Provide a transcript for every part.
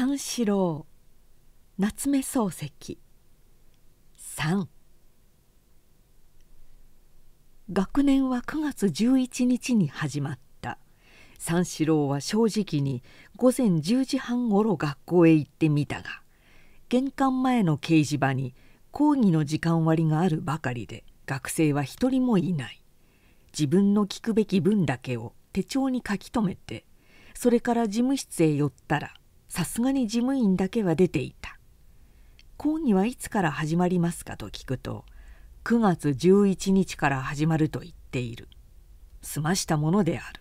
三四郎夏目漱石3学年は9月11日に始まった三四郎は正直に午前10時半ごろ学校へ行ってみたが玄関前の掲示板に講義の時間割があるばかりで学生は一人もいない自分の聞くべき分だけを手帳に書き留めてそれから事務室へ寄ったらさすがに事務員だけは出ていた講義はいつから始まりますかと聞くと9月11日から始まると言っている済ましたものである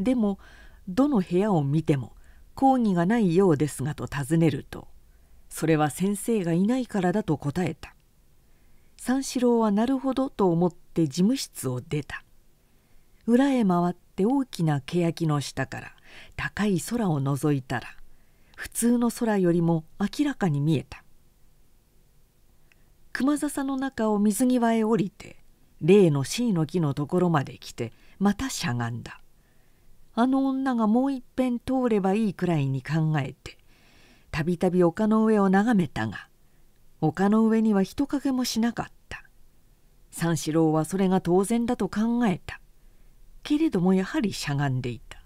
でもどの部屋を見ても講義がないようですがと尋ねるとそれは先生がいないからだと答えた三四郎はなるほどと思って事務室を出た裏へ回って大きな欅の下から高い空を覗いたら普通の空よりも明らかに見えた熊笹の中を水際へ降りて例の C の木のところまで来てまたしゃがんだあの女がもういっぺん通ればいいくらいに考えてたびたび丘の上を眺めたが丘の上には人影もしなかった三四郎はそれが当然だと考えたけれどもやはりしゃがんでいた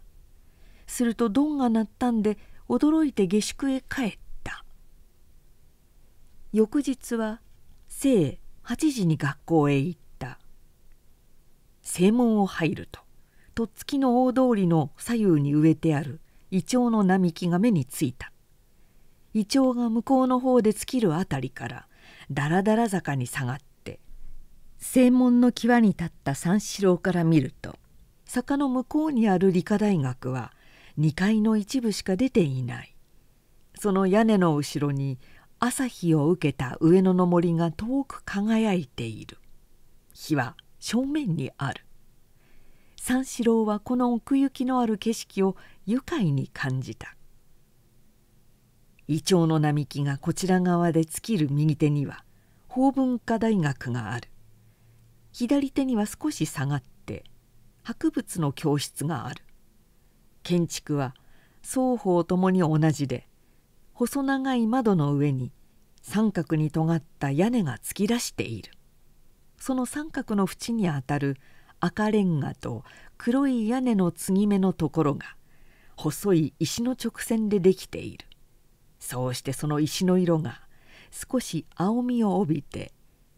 するとドンが鳴ったんで驚いて下宿へ帰った翌日は正8時に学校へ行った正門を入るととっつきの大通りの左右に植えてあるイチョウの並木が目についたイチョウが向こうの方で尽きるあたりからだらだら坂に下がって正門の際に立った三四郎から見ると坂の向こうにある理科大学は2階の一部しか出ていないその屋根の後ろに朝日を受けた上野の森が遠く輝いている火は正面にある三四郎はこの奥行きのある景色を愉快に感じたイチョウの並木がこちら側で尽きる右手には法文化大学がある左手には少し下がって博物の教室がある建築は双方ともに同じで細長い窓の上に三角に尖った屋根が突き出しているその三角の縁にあたる赤レンガと黒い屋根の継ぎ目のところが細い石の直線でできているそうしてその石の色が少し青みを帯びて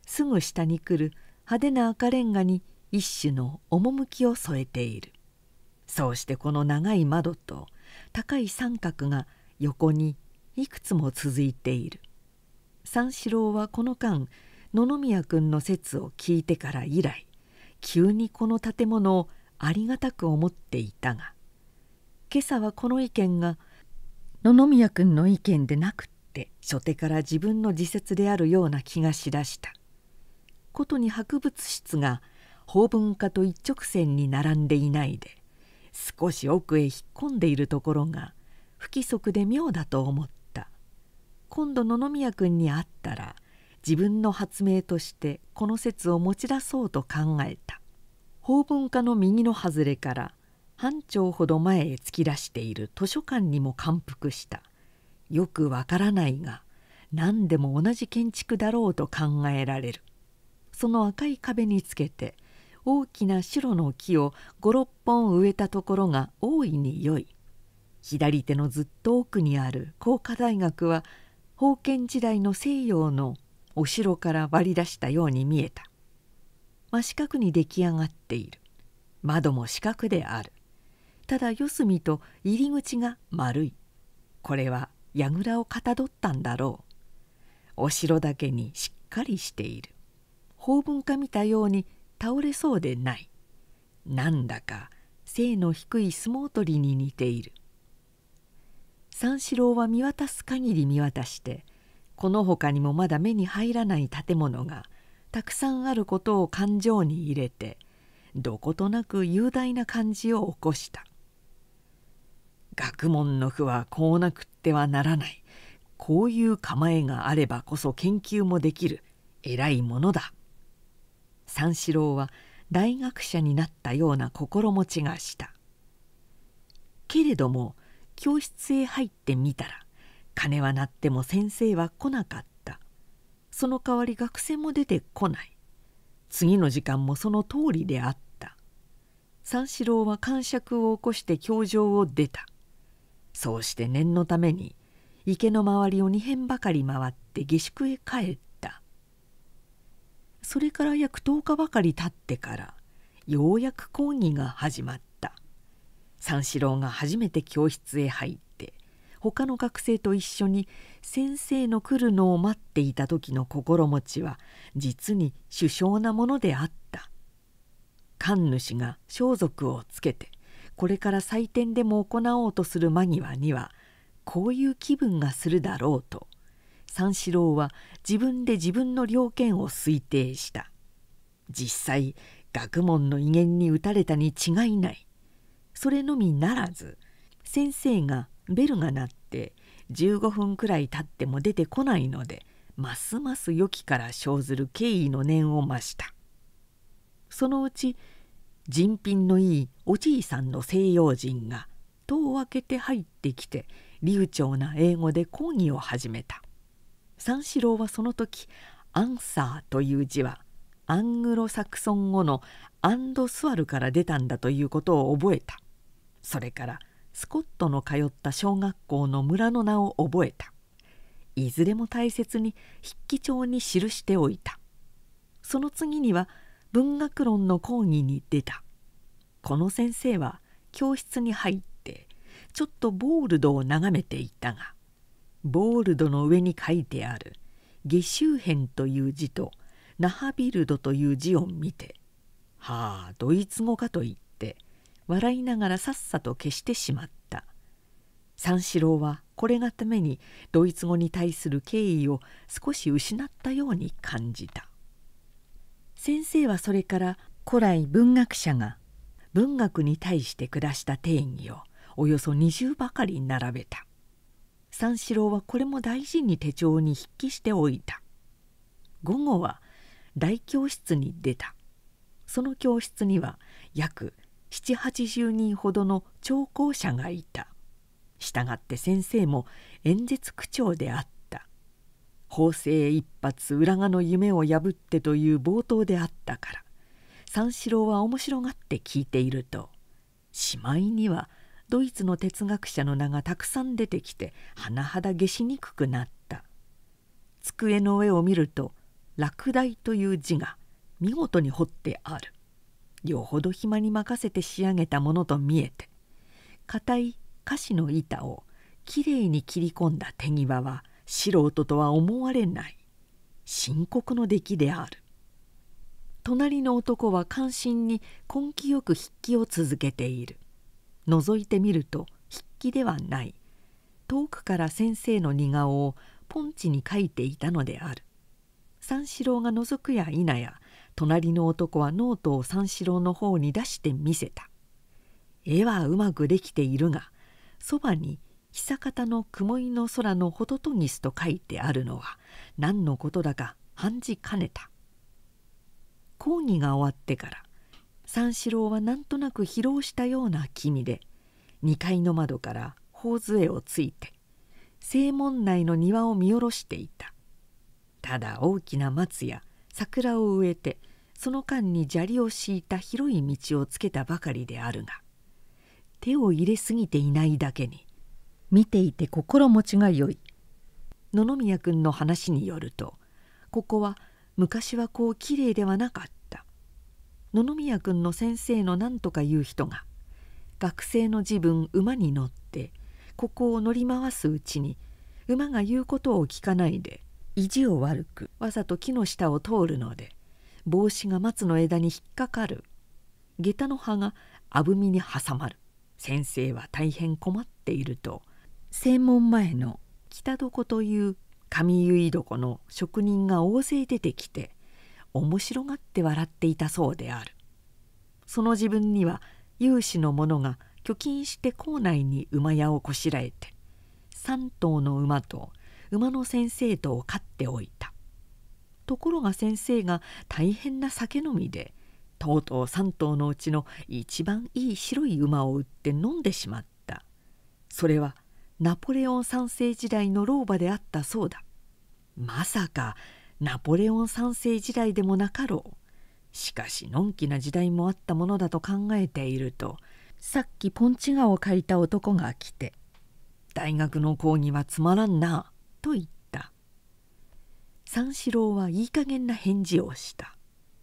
すぐ下に来る派手な赤レンガに一種の趣を添えているそうしてこの長い窓と高い三角が横にいくつも続いている三四郎はこの間野々宮君の説を聞いてから以来急にこの建物をありがたく思っていたが今朝はこの意見が野々宮君の意見でなくって初手から自分の自説であるような気がしだしたことに博物室が法文化と一直線に並んでいないで少し奥へ引っ込んでいるところが不規則で妙だと思った今度野々宮君に会ったら自分の発明としてこの説を持ち出そうと考えた法文化の右の外れから半丁ほど前へ突き出している図書館にも感服したよくわからないが何でも同じ建築だろうと考えられるその赤い壁につけて「大きな白の木を五六本植えたところが大いに良い左手のずっと奥にある工科大学は封建時代の西洋のお城から割り出したように見えた真四角に出来上がっている窓も四角であるただ四隅と入り口が丸いこれは櫓をかたどったんだろうお城だけにしっかりしている法文化見たように倒れそうでないなんだか背の低い相撲取りに似ている三四郎は見渡す限り見渡してこのほかにもまだ目に入らない建物がたくさんあることを感情に入れてどことなく雄大な感じを起こした学問の負はこうなくってはならないこういう構えがあればこそ研究もできる偉いものだ三四郎は大学者になったような心持ちがしたけれども教室へ入ってみたら鐘は鳴っても先生は来なかったその代わり学生も出てこない次の時間もその通りであった三四郎は感触を起こして教場を出たそうして念のために池の周りを2辺ばかり回って下宿へ帰ったそれから約10日ばかり経ってからようやく講義が始まった三四郎が初めて教室へ入って他の学生と一緒に先生の来るのを待っていた時の心持ちは実に殊勝なものであった神主が装束をつけてこれから祭典でも行おうとする間際にはこういう気分がするだろうと三四郎は自分で自分の了見を推定した実際学問の威厳に打たれたに違いないそれのみならず先生がベルが鳴って15分くらい経っても出てこないのでますます良きから生ずる敬意の念を増したそのうち人品のいいおじいさんの西洋人が戸を開けて入ってきて流暢な英語で講義を始めた三四郎はその時「アンサー」という字はアングロサクソン語の「アンドスワル」から出たんだということを覚えたそれからスコットの通った小学校の村の名を覚えたいずれも大切に筆記帳に記しておいたその次には文学論の講義に出たこの先生は教室に入ってちょっとボールドを眺めていたがボールドの上に書いてある「下周辺」という字と「ナハビルド」という字を見て「はあドイツ語か」と言って笑いながらさっさと消してしまった三四郎はこれがためにドイツ語に対する敬意を少し失ったように感じた先生はそれから古来文学者が文学に対して下した定義をおよそ20ばかり並べた三四郎はこれも大事に手帳に筆記しておいた午後は大教室に出たその教室には約七八十人ほどの聴講者がいたしたがって先生も演説口調であった「法制一発浦賀の夢を破って」という冒頭であったから三四郎は面白がって聞いているとしまいには「ドイツの哲学者の名がたくさん出てきて甚だ下しにくくなった机の上を見ると「落第」という字が見事に彫ってあるよほど暇に任せて仕上げたものと見えて硬い菓子の板をきれいに切り込んだ手際は素人とは思われない深刻の出来である隣の男は関心に根気よく筆記を続けている覗いてみると筆記ではない遠くから先生の似顔をポンチに書いていたのである三四郎が覗くや否や隣の男はノートを三四郎の方に出して見せた絵はうまくできているがそばに久方の雲井の空のホトトギスと書いてあるのは何のことだか判じかねた講義が終わってから三四郎はなんとなく疲労したような気味で2階の窓から頬杖をついて正門内の庭を見下ろしていたただ大きな松や桜を植えてその間に砂利を敷いた広い道をつけたばかりであるが手を入れすぎていないだけに見ていて心持ちがよい野々宮君の話によるとここは昔はこうきれいではなかった野々宮君の先生の何とか言う人が学生の自分馬に乗ってここを乗り回すうちに馬が言うことを聞かないで意地を悪くわざと木の下を通るので帽子が松の枝に引っかかる下駄の葉があぶみに挟まる先生は大変困っていると正門前の北床という上結床の職人が大勢出てきて面白がって笑っていたそうであるその自分には有志の者が貯金して校内に馬屋をこしらえて3頭の馬と馬の先生とを飼っておいたところが先生が大変な酒飲みでとうとう3頭のうちの一番いい白い馬を売って飲んでしまったそれはナポレオン三世時代の老婆であったそうだまさかナポレオン三世時代でもなかろうしかしのんきな時代もあったものだと考えているとさっきポンチ画を描いた男が来て「大学の講義はつまらんな」と言った三四郎はいい加減な返事をした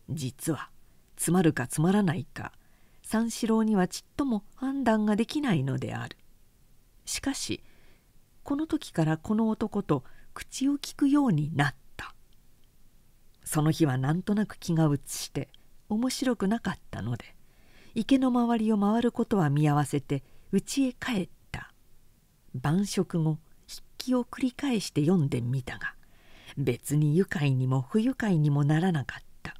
実はつまるかつまらないか三四郎にはちっとも判断ができないのであるしかしこの時からこの男と口を聞くようになったその日はなんとなく気が移して面白くなかったので池の周りを回ることは見合わせて家へ帰った晩食後筆記を繰り返して読んでみたが別に愉快にも不愉快にもならなかった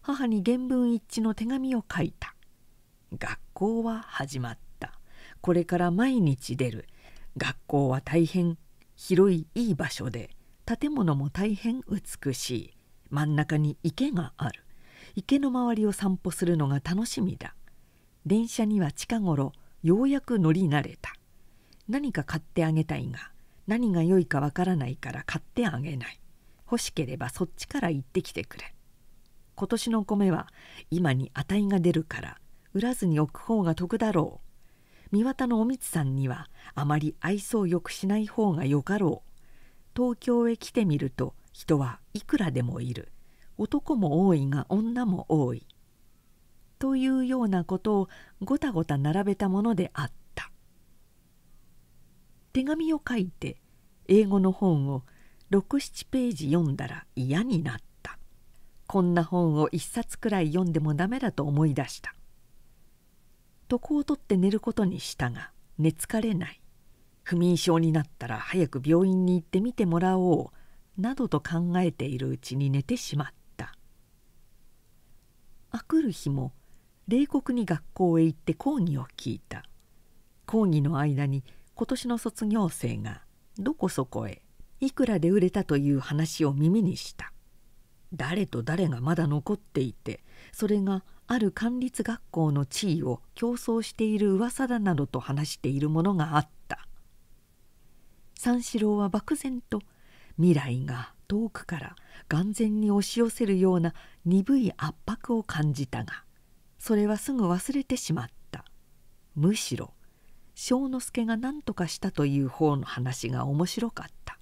母に原文一致の手紙を書いた学校は始まったこれから毎日出る学校は大変広いいい場所で建物も大変美しい真ん中に池がある池の周りを散歩するのが楽しみだ電車には近頃ようやく乗り慣れた何か買ってあげたいが何が良いかわからないから買ってあげない欲しければそっちから行ってきてくれ今年の米は今に値が出るから売らずに置く方が得だろう三股のおみつさんにはあまり愛想よくしない方がよかろう東京へ来てみると人はいくらでもいる男も多いが女も多いというようなことをごたごた並べたものであった手紙を書いて英語の本を67ページ読んだら嫌になったこんな本を1冊くらい読んでもダメだと思い出した床を取って寝ることにしたが寝つかれない不眠症になったら早く病院に行って診てもらおうなどと考えているうちに寝てしまったあくる日も冷酷に学校へ行って講義を聞いた講義の間に今年の卒業生がどこそこへいくらで売れたという話を耳にした誰と誰がまだ残っていてそれがある管理学校の地位を競争している噂だなどと話しているものがあった三四郎は漠然と未来が遠くから眼前に押し寄せるような鈍い圧迫を感じたがそれはすぐ忘れてしまったむしろ庄之助が何とかしたという方の話が面白かった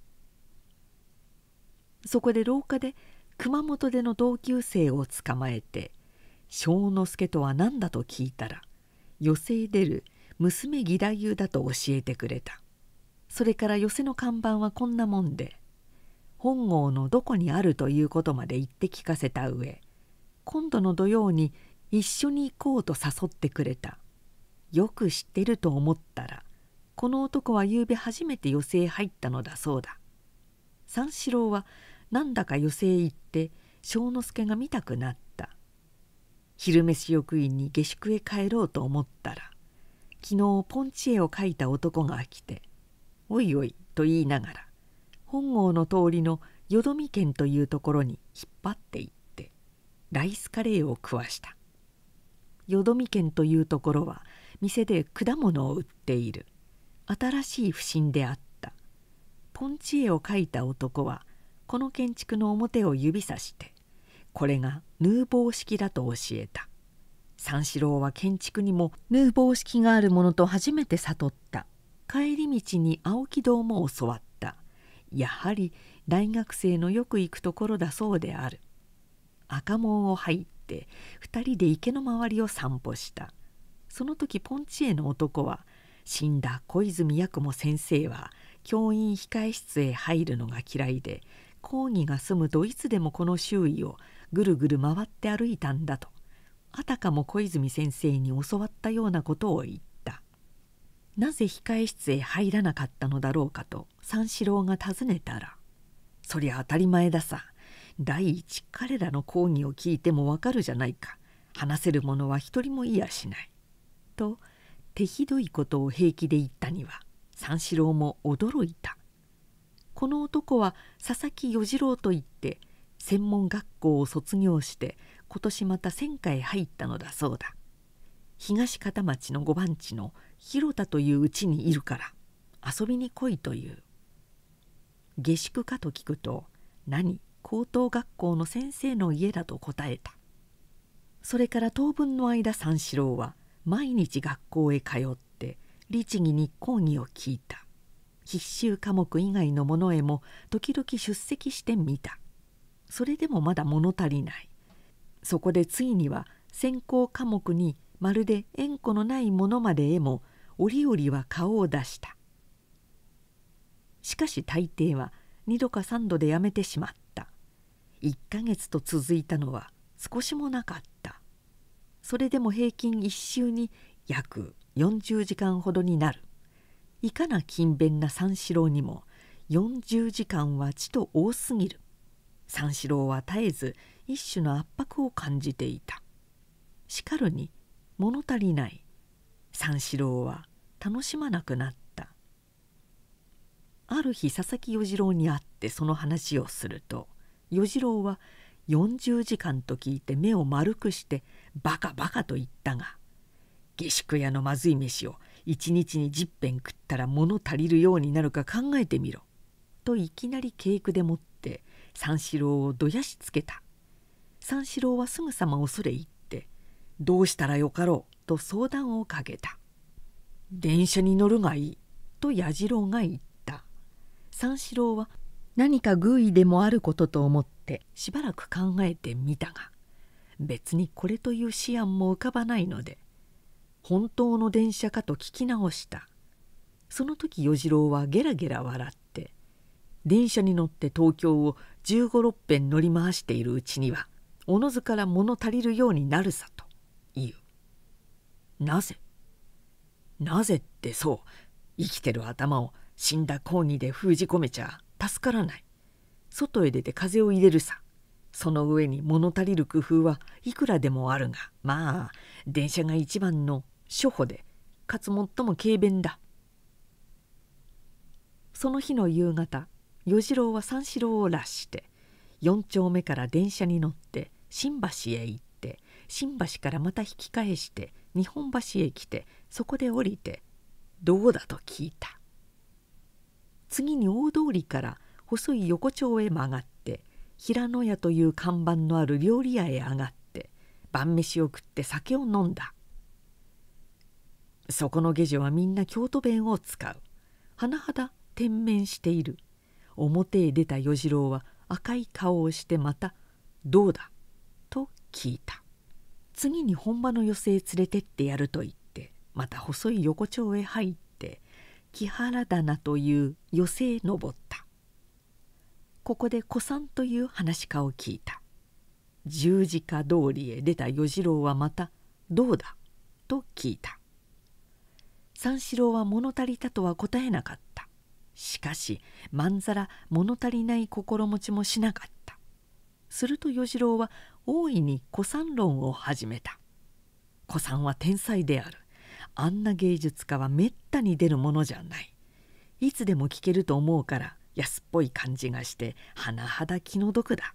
そこで廊下で熊本での同級生を捕まえて庄之助とは何だと聞いたら寄席出る娘義太夫だと教えてくれたそれから寄席の看板はこんなもんで本郷のどこにあるということまで言って聞かせた上今度の土曜に一緒に行こうと誘ってくれたよく知ってると思ったらこの男は昨べ初めて余生入ったのだそうだ三四郎はなんだか余生行って庄之助が見たくなった昼飯を食いに下宿へ帰ろうと思ったら昨日ポンチ絵を描いた男が来て「おいおい」と言いながら本郷の通りの淀見軒県というところに引っ張っていってライスカレーを食わした淀見軒県というところは店で果物を売っている新しい不審であったポンチ絵を描いた男はこの建築の表を指さしてこれがヌーボー式だと教えた三四郎は建築にもヌーボー式があるものと初めて悟った帰り道に青木堂も教わったやはり大学生のよく行くところだそうである赤門を入って2人で池の周りを散歩したその時ポンチエの男は死んだ小泉八雲先生は教員控室へ入るのが嫌いで講義が済むドイツでもこの周囲をぐるぐる回って歩いたんだとあたかも小泉先生に教わったようなことを言っなぜ控室へ入らなかったのだろうかと三四郎が尋ねたら「そりゃ当たり前ださ第一彼らの講義を聞いてもわかるじゃないか話せる者は一人もいやしない」と手ひどいことを平気で言ったには三四郎も驚いた。この男は佐々木与次郎といって専門学校を卒業して今年また戦火へ回入ったのだそうだ。東片町の五番地の広田といううちにいるから遊びに来いという下宿かと聞くと何高等学校の先生の家だと答えたそれから当分の間三四郎は毎日学校へ通って律儀に講義を聞いた必修科目以外のものへも時々出席してみたそれでもまだ物足りないそこでついには専攻科目にまるで縁故のないものまでへも折々は顔を出したしかし大抵は2度か3度でやめてしまった1ヶ月と続いたのは少しもなかったそれでも平均1週に約40時間ほどになるいかな勤勉な三四郎にも40時間はちと多すぎる三四郎は絶えず一種の圧迫を感じていたしかるに物足りない三四郎は楽しまなくなったある日佐々木与次郎に会ってその話をすると与次郎は40時間と聞いて目を丸くしてバカバカと言ったが下宿屋のまずい飯を一日に10遍食ったら物足りるようになるか考えてみろ」といきなり稽古でもって三四郎をどやしつけた三四郎はすぐさま恐れ入っどうしたらよかろうと相談をかけた電車に乗るがいいと矢次郎が言った三四郎は何か偶意でもあることと思ってしばらく考えてみたが別にこれという思案も浮かばないので本当の電車かと聞き直したその時与次郎はゲラゲラ笑って電車に乗って東京を十五六遍乗り回しているうちにはおのずから物足りるようになるさとなぜなぜってそう生きてる頭を死んだ抗議で封じ込めちゃ助からない外へ出て風を入れるさその上に物足りる工夫はいくらでもあるがまあ電車が一番の初歩でかつ最も軽便だその日の夕方与次郎は三四郎をらして四丁目から電車に乗って新橋へ行った。新橋からまた引き返して日本橋へ来てそこで降りてどうだと聞いた次に大通りから細い横丁へ曲がって平野屋という看板のある料理屋へ上がって晩飯を食って酒を飲んだそこの下女はみんな京都弁を使う甚だ天面している表へ出た与次郎は赤い顔をしてまた「どうだ?」と聞いた次に本場の寄席へ連れてってやると言ってまた細い横丁へ入って木原棚という寄席へ登ったここで古参という話し家を聞いた十字架通りへ出た与次郎はまた「どうだ?」と聞いた三四郎は物足りたとは答えなかったしかしまんざら物足りない心持ちもしなかったすると与次郎は大いに古参論を始めた古参は天才であるあんな芸術家はめったに出るものじゃないいつでも聞けると思うから安っぽい感じがして甚だ気の毒だ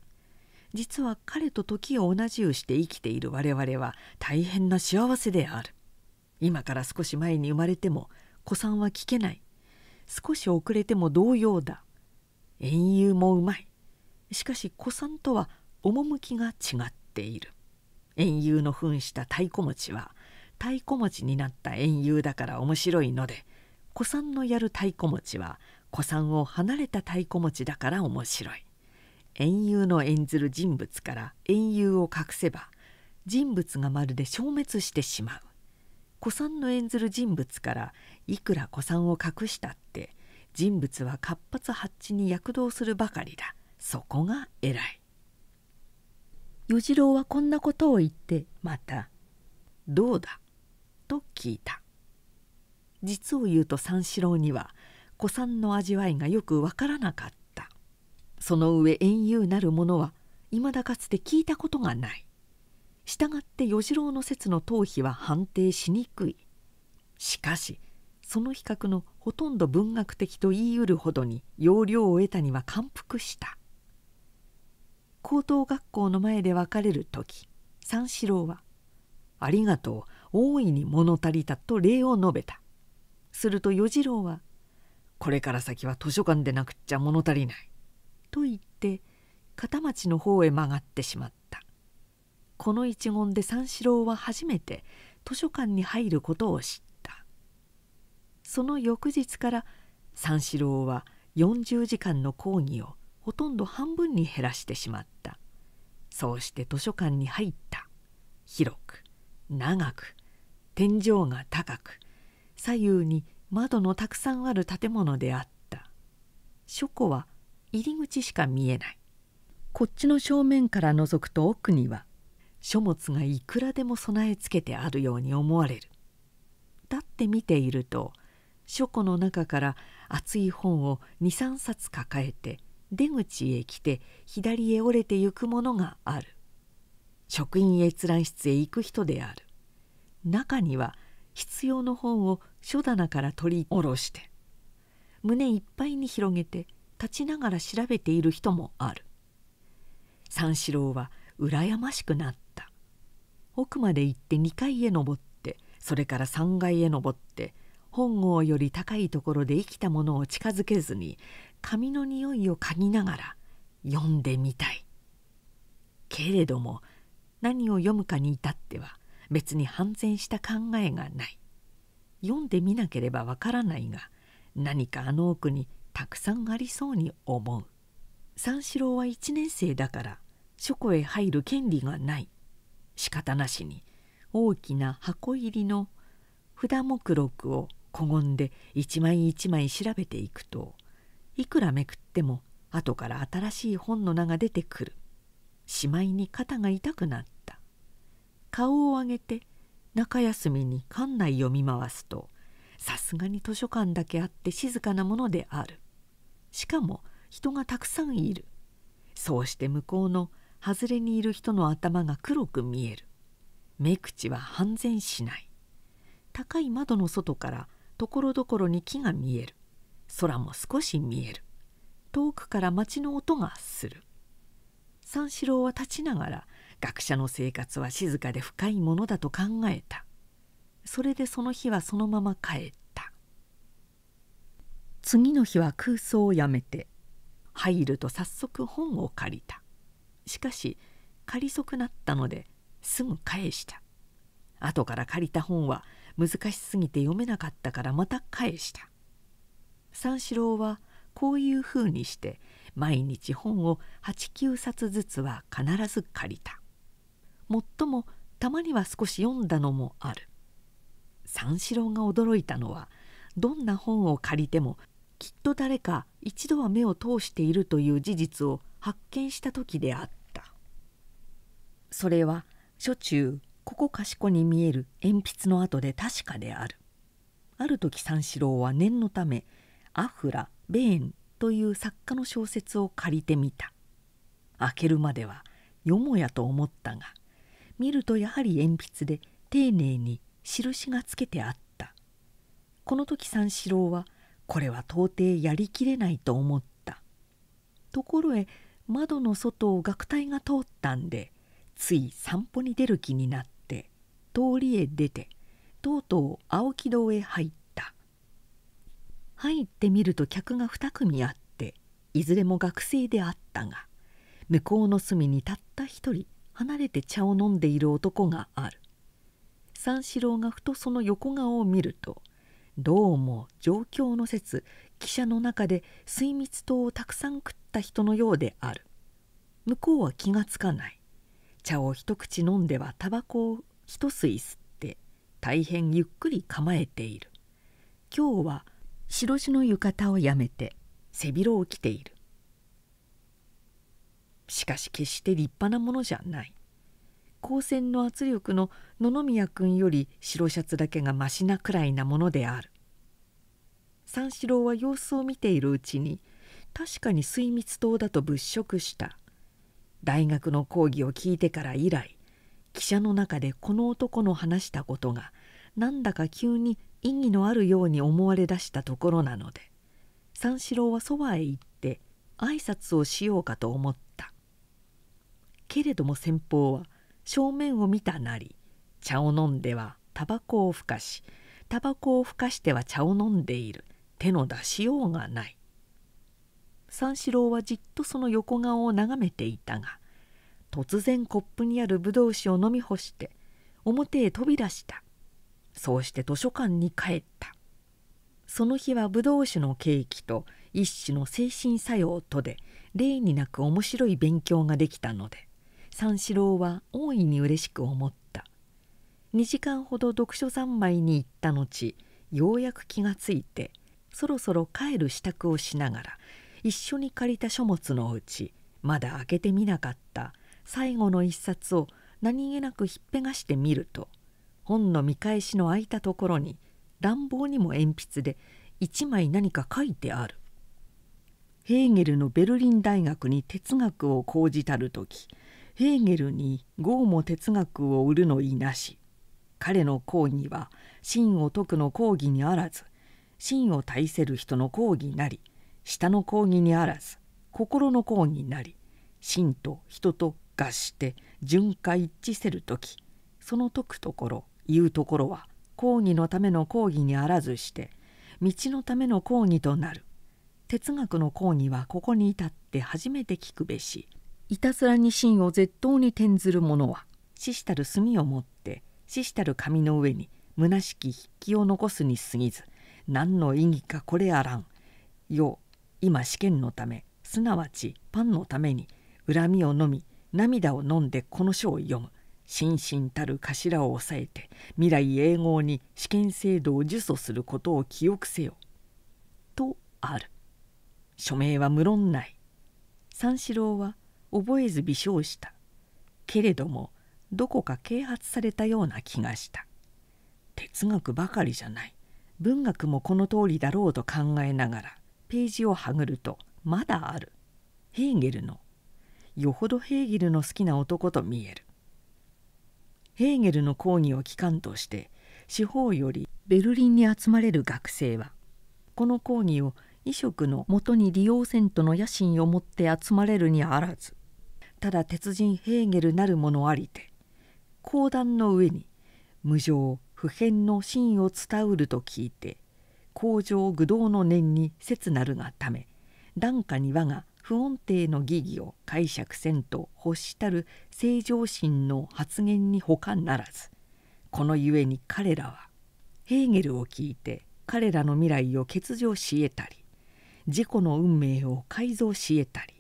実は彼と時を同じうして生きている我々は大変な幸せである今から少し前に生まれても古参は聞けない少し遅れても同様だ遠遊もうまいしかし古参とは趣が違っている円遊の扮した太鼓持ちは太鼓持ちになった円遊だから面白いので古参のやる太鼓持ちは古参を離れた太鼓持ちだから面白い円遊の演ずる人物から円遊を隠せば人物がまるで消滅してしまう古参の演ずる人物からいくら古参を隠したって人物は活発発地に躍動するばかりだそこが偉い与次郎はこんなことを言ってまた「どうだ?」と聞いた実を言うと三四郎には古参の味わいがよくわからなかったその上遠遊なるものはいまだかつて聞いたことがない従って与次郎の説の頭皮は判定しにくいしかしその比較のほとんど文学的と言いうるほどに要領を得たには感服した高等学校の前で別れる時三四郎は「ありがとう大いに物足りた」と礼を述べたすると与次郎は「これから先は図書館でなくっちゃ物足りない」と言って片町の方へ曲がってしまったこの一言で三四郎は初めて図書館に入ることを知ったその翌日から三四郎は40時間の講義をほとんど半分に減らしてしまったそうして図書館に入った広く長く天井が高く左右に窓のたくさんある建物であった書庫は入り口しか見えないこっちの正面から覗くと奥には書物がいくらでも備え付けてあるように思われる立って見ていると書庫の中から厚い本を23冊抱えて出口へ来て左へ折れてゆくものがある職員閲覧室へ行く人である中には必要の本を書棚から取り下ろして胸いっぱいに広げて立ちながら調べている人もある三四郎は羨ましくなった奥まで行って2階へ登ってそれから3階へ登って本郷より高いところで生きたものを近づけずに紙の匂いを嗅ぎながら読んでみたいけれども何を読むかに至っては別に反転した考えがない読んでみなければわからないが何かあの奥にたくさんありそうに思う三四郎は1年生だから書庫へ入る権利がない仕方なしに大きな箱入りの札目録をこごんで一枚一枚調べていくといくらめくっても後から新しい本の名が出てくるしまいに肩が痛くなった顔を上げて中休みに館内読み回すとさすがに図書館だけあって静かなものであるしかも人がたくさんいるそうして向こうの外れにいる人の頭が黒く見える目口は半然しない高い窓の外からところどころに木が見える空も少し見える遠くから町の音がする三四郎は立ちながら学者の生活は静かで深いものだと考えたそれでその日はそのまま帰った次の日は空想をやめて入ると早速本を借りたしかし借り損なったのですぐ返した後から借りた本は難しすぎて読めなかったからまた返した三四郎はこういうふうにして毎日本を89冊ずつは必ず借りたもっともたまには少し読んだのもある三四郎が驚いたのはどんな本を借りてもきっと誰か一度は目を通しているという事実を発見した時であったそれはしょっちゅうここかしこに見える鉛筆の跡で確かであるある時三四郎は念のためアフラ・ベーンという作家の小説を借りてみた開けるまではよもやと思ったが見るとやはり鉛筆で丁寧に印がつけてあったこの時三四郎はこれは到底やりきれないと思ったところへ窓の外を学隊が通ったんでつい散歩に出る気になって通りへ出てとうとう青木堂へ入っ入ってみると客が2組あっていずれも学生であったが向こうの隅にたった一人離れて茶を飲んでいる男がある三四郎がふとその横顔を見るとどうも状況の説汽車の中で水蜜糖をたくさん食った人のようである向こうは気がつかない茶を一口飲んではタバコを一吸い吸って大変ゆっくり構えている今日は白地の浴衣をやめて背広を着ているしかし決して立派なものじゃない光線の圧力の野々宮君より白シャツだけがましなくらいなものである三四郎は様子を見ているうちに確かに水密塔だと物色した大学の講義を聞いてから以来汽車の中でこの男の話したことがなんだか急に意義のあるように思われだしたところなので三四郎はそばへ行って挨拶をしようかと思ったけれども先方は正面を見たなり茶を飲んではタバコをふかしタバコをふかしては茶を飲んでいる手の出しようがない三四郎はじっとその横顔を眺めていたが突然コップにあるぶどう酒を飲み干して表へ飛び出したそうして図書館に帰ったその日はブドウ酒のケーキと一種の精神作用とで例になく面白い勉強ができたので三四郎は大いに嬉しく思った2時間ほど読書三昧に行った後ようやく気がついてそろそろ帰る支度をしながら一緒に借りた書物のうちまだ開けてみなかった最後の一冊を何気なくひっぺがしてみると本の見返しの空いたところに乱暴にも鉛筆で一枚何か書いてあるヘーゲルのベルリン大学に哲学を講じたる時ヘーゲルに業も哲学を売るのいなし彼の講義は真を解くの講義にあらず真を対せる人の講義なり下の講義にあらず心の講義なり真と人と合して巡回一致せる時その解くところいうところは抗議のための講義にあらずして道のための講義となる哲学の講義はここに至って初めて聞くべしいたずらに真を絶当に転ずる者は死したる墨を持って死したる紙の上に虚しき筆記を残すに過ぎず何の意義かこれあらんよう今試験のためすなわちパンのために恨みを飲み涙を飲んでこの書を読む心身たる頭を抑えて未来永劫に試験制度を呪詛することを記憶せよ」とある署名は無論ない三四郎は覚えず微笑したけれどもどこか啓発されたような気がした哲学ばかりじゃない文学もこの通りだろうと考えながらページをはぐるとまだあるヘーゲルのよほどヘーゲルの好きな男と見えるヘーゲルの講義を機関として四方よりベルリンに集まれる学生はこの講義を異色のもとに利用せんとの野心を持って集まれるにあらずただ鉄人ヘーゲルなるものありて講談の上に無常不変の真を伝うると聞いて工場愚道の念に切なるがため檀家に我が不穏定の疑義を解釈せんと欲したる正常心の発言にほかならずこのゆえに彼らはヘーゲルを聞いて彼らの未来を欠如し得たり自己の運命を改造し得たり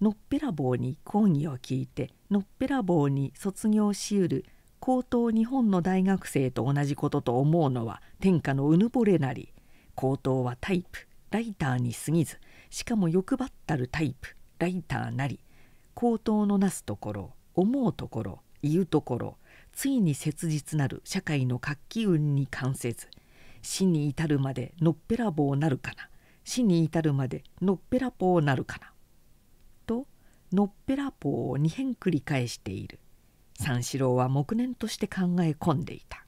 のっぺらぼうに講義を聞いてのっぺらぼうに卒業しうる高等日本の大学生と同じことと思うのは天下のうぬぼれなり高等はタイプライターに過ぎずしかも欲張ったるタイプライターなり口頭のなすところ思うところ言うところついに切実なる社会の活気運に関せず死に至るまでのっぺらぼうなるかな死に至るまでのっぺらぼうなるかな」とのっぺらぼうを二辺繰り返している三四郎は黙念として考え込んでいた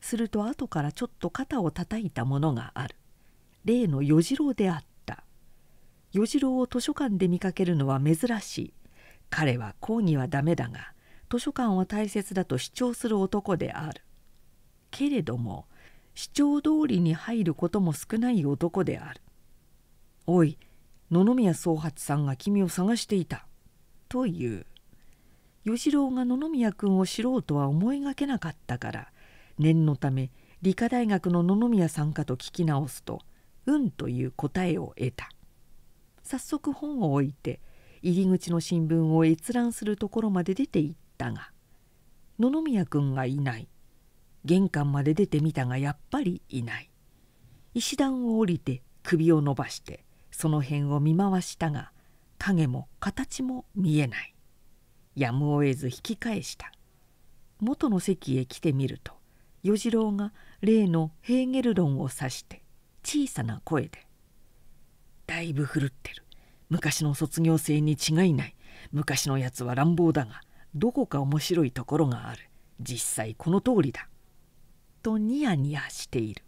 すると後からちょっと肩をたたいたものがある例の与次郎であった。与次郎を図書館で見かけるのは珍しい彼は講義はダメだが図書館は大切だと主張する男であるけれども主張通りに入ることも少ない男である「おい野々宮宗八さんが君を探していた」という与次郎が野々宮君を知ろうとは思いがけなかったから念のため理科大学の野々宮さんかと聞き直すと「うん」という答えを得た。早速本を置いて入り口の新聞を閲覧するところまで出て行ったが野々宮君がいない玄関まで出てみたがやっぱりいない石段を降りて首を伸ばしてその辺を見回したが影も形も見えないやむを得ず引き返した元の席へ来てみると与次郎が例のヘーゲル論を指して小さな声でだいぶ狂ってる昔の卒業生に違いない昔のやつは乱暴だがどこか面白いところがある実際この通りだ」とニヤニヤしている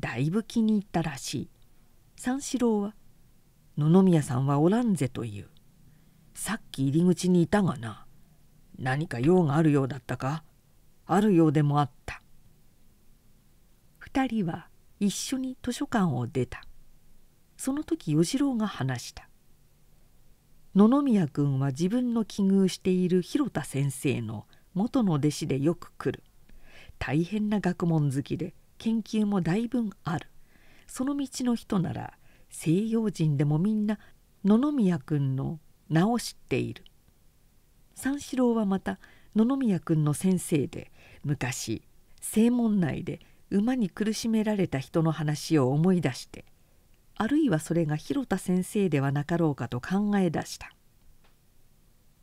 だいぶ気に入ったらしい三四郎は「野々宮さんはおらんぜ」と言う「さっき入り口にいたがな何か用があるようだったかあるようでもあった」2人は一緒に図書館を出たその時与次郎が話した野々宮君は自分の危惧している広田先生の元の弟子でよく来る大変な学問好きで研究も大分あるその道の人なら西洋人でもみんな野々宮君の名を知っている三四郎はまた野々宮君の先生で昔正門内で馬に苦しめられた人の話を思い出してあるいはそれが広田先生ではなかろうかと考え出した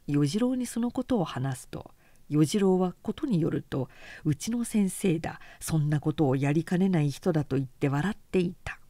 与次郎にそのことを話すと与次郎はことによるとうちの先生だそんなことをやりかねない人だと言って笑っていた